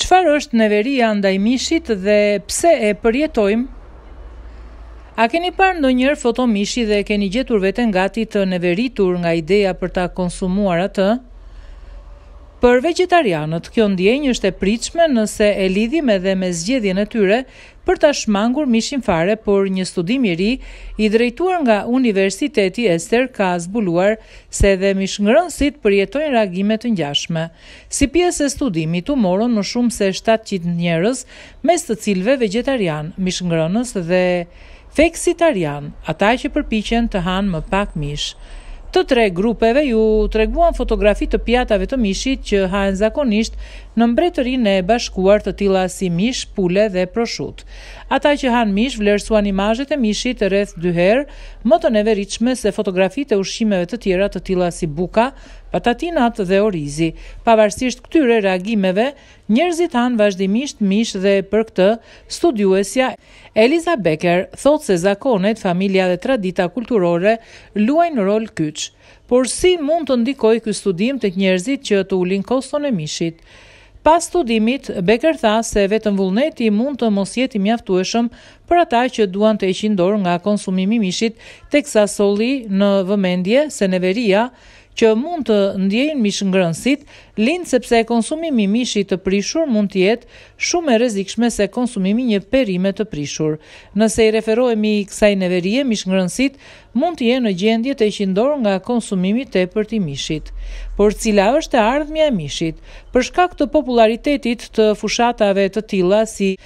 Qëfar është neveria ndaj mishit dhe pse e përjetojmë? A keni parë në njërë mishi dhe keni gjetur vetën gati të neveritur nga idea për ta konsumuar atë? Për vegetarianët, kjo ndjenjë është e pritshme nëse e lidhim edhe me zgjedhjen e tyre për ta shmangur mishin fare, por një studim i ri i drejtuar nga Universiteti Ester ka zbuluar se edhe mishngrënësit përjetojnë reagime të ngjashme. Si pjesë e studimit u morën më shumë se 700 njerëz, mes të cilëve vegetarian, mishngrënës dhe feksitarian, ata që përpiqen të hanë më pak mish. Të tre grupeve ju treguan fotografi të pjatave të mishit që hajnë zakonisht në mbretërinë e bashkuar të tilla si mish, pule dhe proshut. Ata që han mish vlerësuan imazhet e mishit rreth 2 herë, më të neveritshme se fotografitë ushqimeve të tjera të tilla si buka, patatinat dhe orizi. Pavarësisht këtyre reagimeve, njerëzit han vazhdimisht mish dhe për këtë studiuesja Eliza Becker thotë se zakonet, familja dhe tradita kulturore luajnë rol kyç. Por si mund të ndikoj ky studim tek njerëzit që të ulin koston e mishit? Pas studimit, Becker tha se vetëm vullneti mund të mos jetë i mjaftueshëm për ata që duan të heqin dorë nga konsumimi i mishit, teksa solli në vëmendje se neveria që mund të ndjejnë mishë ngrënsit, lindë sepse konsumimi mishit të prishur mund të jetë shumë e rezikshme se konsumimi një perime të prishur. Nëse i referohemi i kësaj neverie, mishë ngrënsit mund të jenë në gjendje të eqindor nga konsumimi të e përti mishit. Por cila është e e mishit? Përshka këtë popularitetit të fushatave të tila si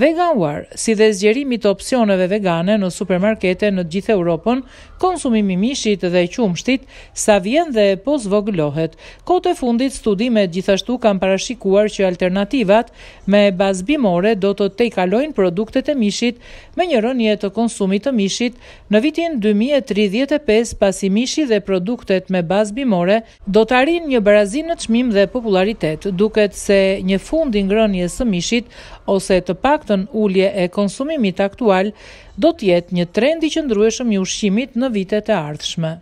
Vegan War, si dhe zgjerimi të opcioneve vegane në supermarkete në gjithë Europën, konsumimi mishit dhe qumshtit sa vjen dhe po zvoglohet. Kote fundit studimet gjithashtu kam parashikuar që alternativat me bazbimore do të te kalojnë produktet e mishit me një rënje të konsumit të mishit në vitin 2035 pasi mishi dhe produktet me bazbimore do të arin një barazin në qmim dhe popularitet, duket se një fundin rënje së mishit ose të pak paktën ullje e konsumimit aktual, do tjetë një trendi që ndrueshëm i ushqimit në vitet e ardhshme.